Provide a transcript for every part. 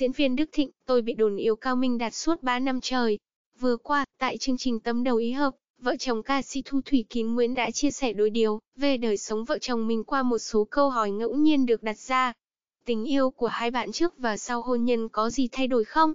diễn viên Đức Thịnh, tôi bị đồn yêu Cao Minh Đạt suốt 3 năm trời. Vừa qua, tại chương trình Tấm đầu ý hợp, vợ chồng ca sĩ Thu Thủy Kín Nguyễn đã chia sẻ đôi điều về đời sống vợ chồng mình qua một số câu hỏi ngẫu nhiên được đặt ra. Tình yêu của hai bạn trước và sau hôn nhân có gì thay đổi không?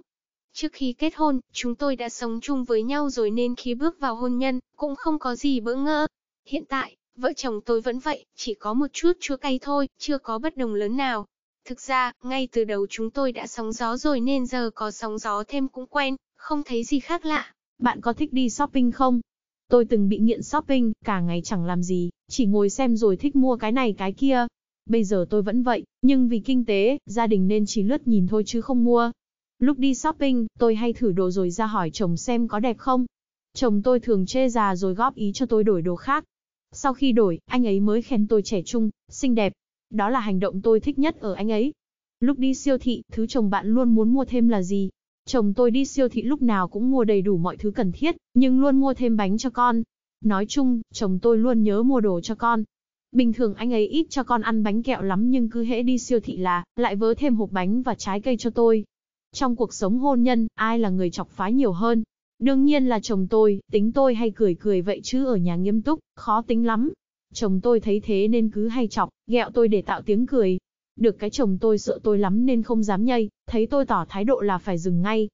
Trước khi kết hôn, chúng tôi đã sống chung với nhau rồi nên khi bước vào hôn nhân, cũng không có gì bỡ ngỡ. Hiện tại, vợ chồng tôi vẫn vậy, chỉ có một chút chua cay thôi, chưa có bất đồng lớn nào. Thực ra, ngay từ đầu chúng tôi đã sóng gió rồi nên giờ có sóng gió thêm cũng quen, không thấy gì khác lạ. Bạn có thích đi shopping không? Tôi từng bị nghiện shopping, cả ngày chẳng làm gì, chỉ ngồi xem rồi thích mua cái này cái kia. Bây giờ tôi vẫn vậy, nhưng vì kinh tế, gia đình nên chỉ lướt nhìn thôi chứ không mua. Lúc đi shopping, tôi hay thử đồ rồi ra hỏi chồng xem có đẹp không. Chồng tôi thường chê già rồi góp ý cho tôi đổi đồ khác. Sau khi đổi, anh ấy mới khen tôi trẻ trung, xinh đẹp, đó là hành động tôi thích nhất ở anh ấy. Lúc đi siêu thị, thứ chồng bạn luôn muốn mua thêm là gì? Chồng tôi đi siêu thị lúc nào cũng mua đầy đủ mọi thứ cần thiết, nhưng luôn mua thêm bánh cho con. Nói chung, chồng tôi luôn nhớ mua đồ cho con. Bình thường anh ấy ít cho con ăn bánh kẹo lắm nhưng cứ hễ đi siêu thị là, lại vớ thêm hộp bánh và trái cây cho tôi. Trong cuộc sống hôn nhân, ai là người chọc phá nhiều hơn? Đương nhiên là chồng tôi, tính tôi hay cười cười vậy chứ ở nhà nghiêm túc, khó tính lắm, Chồng tôi thấy thế nên cứ hay chọc, ghẹo tôi để tạo tiếng cười. Được cái chồng tôi sợ tôi lắm nên không dám nhây, thấy tôi tỏ thái độ là phải dừng ngay.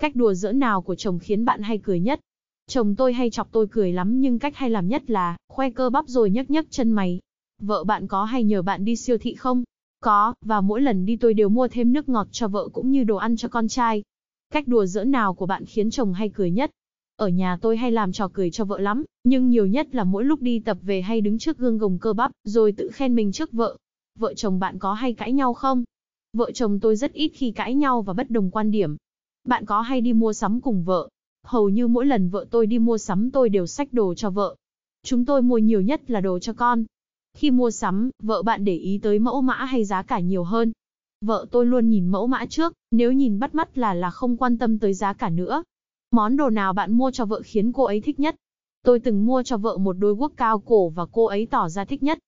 Cách đùa giỡn nào của chồng khiến bạn hay cười nhất? Chồng tôi hay chọc tôi cười lắm nhưng cách hay làm nhất là khoe cơ bắp rồi nhấc nhấc chân mày. Vợ bạn có hay nhờ bạn đi siêu thị không? Có, và mỗi lần đi tôi đều mua thêm nước ngọt cho vợ cũng như đồ ăn cho con trai. Cách đùa giỡn nào của bạn khiến chồng hay cười nhất? Ở nhà tôi hay làm trò cười cho vợ lắm, nhưng nhiều nhất là mỗi lúc đi tập về hay đứng trước gương gồng cơ bắp, rồi tự khen mình trước vợ. Vợ chồng bạn có hay cãi nhau không? Vợ chồng tôi rất ít khi cãi nhau và bất đồng quan điểm. Bạn có hay đi mua sắm cùng vợ? Hầu như mỗi lần vợ tôi đi mua sắm tôi đều xách đồ cho vợ. Chúng tôi mua nhiều nhất là đồ cho con. Khi mua sắm, vợ bạn để ý tới mẫu mã hay giá cả nhiều hơn. Vợ tôi luôn nhìn mẫu mã trước, nếu nhìn bắt mắt là là không quan tâm tới giá cả nữa, Món đồ nào bạn mua cho vợ khiến cô ấy thích nhất? Tôi từng mua cho vợ một đôi guốc cao cổ và cô ấy tỏ ra thích nhất.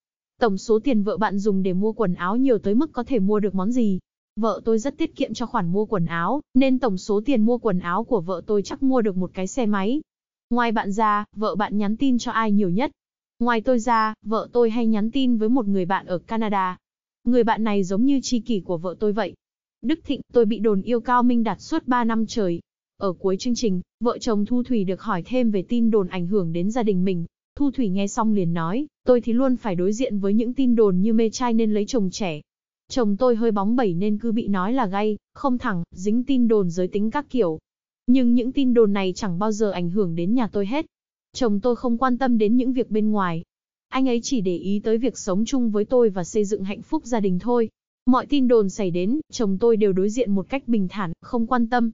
Tổng số tiền vợ bạn dùng để mua quần áo nhiều tới mức có thể mua được món gì? Vợ tôi rất tiết kiệm cho khoản mua quần áo, nên tổng số tiền mua quần áo của vợ tôi chắc mua được một cái xe máy. Ngoài bạn ra, vợ bạn nhắn tin cho ai nhiều nhất? Ngoài tôi ra, vợ tôi hay nhắn tin với một người bạn ở Canada. Người bạn này giống như tri kỷ của vợ tôi vậy. Đức Thịnh, tôi bị đồn yêu cao minh đạt suốt 3 năm trời, ở cuối chương trình, vợ chồng Thu Thủy được hỏi thêm về tin đồn ảnh hưởng đến gia đình mình. Thu Thủy nghe xong liền nói, tôi thì luôn phải đối diện với những tin đồn như mê trai nên lấy chồng trẻ. Chồng tôi hơi bóng bẩy nên cứ bị nói là gay, không thẳng, dính tin đồn giới tính các kiểu. Nhưng những tin đồn này chẳng bao giờ ảnh hưởng đến nhà tôi hết. Chồng tôi không quan tâm đến những việc bên ngoài. Anh ấy chỉ để ý tới việc sống chung với tôi và xây dựng hạnh phúc gia đình thôi. Mọi tin đồn xảy đến, chồng tôi đều đối diện một cách bình thản, không quan tâm.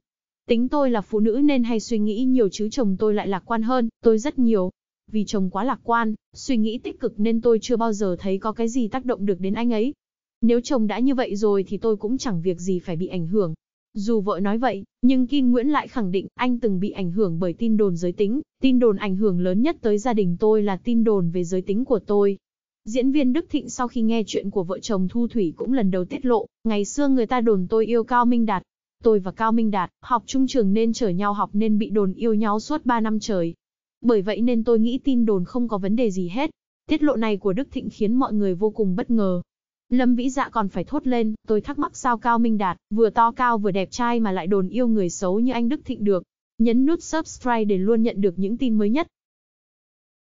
Tính tôi là phụ nữ nên hay suy nghĩ nhiều chứ chồng tôi lại lạc quan hơn, tôi rất nhiều. Vì chồng quá lạc quan, suy nghĩ tích cực nên tôi chưa bao giờ thấy có cái gì tác động được đến anh ấy. Nếu chồng đã như vậy rồi thì tôi cũng chẳng việc gì phải bị ảnh hưởng. Dù vợ nói vậy, nhưng Kim Nguyễn lại khẳng định anh từng bị ảnh hưởng bởi tin đồn giới tính, tin đồn ảnh hưởng lớn nhất tới gia đình tôi là tin đồn về giới tính của tôi. Diễn viên Đức Thịnh sau khi nghe chuyện của vợ chồng Thu Thủy cũng lần đầu tiết lộ, ngày xưa người ta đồn tôi yêu Cao Minh Đạt, Tôi và Cao Minh Đạt, học chung trường nên chở nhau học nên bị đồn yêu nhau suốt 3 năm trời. Bởi vậy nên tôi nghĩ tin đồn không có vấn đề gì hết. Tiết lộ này của Đức Thịnh khiến mọi người vô cùng bất ngờ. Lâm Vĩ Dạ còn phải thốt lên, tôi thắc mắc sao Cao Minh Đạt, vừa to cao vừa đẹp trai mà lại đồn yêu người xấu như anh Đức Thịnh được. Nhấn nút subscribe để luôn nhận được những tin mới nhất.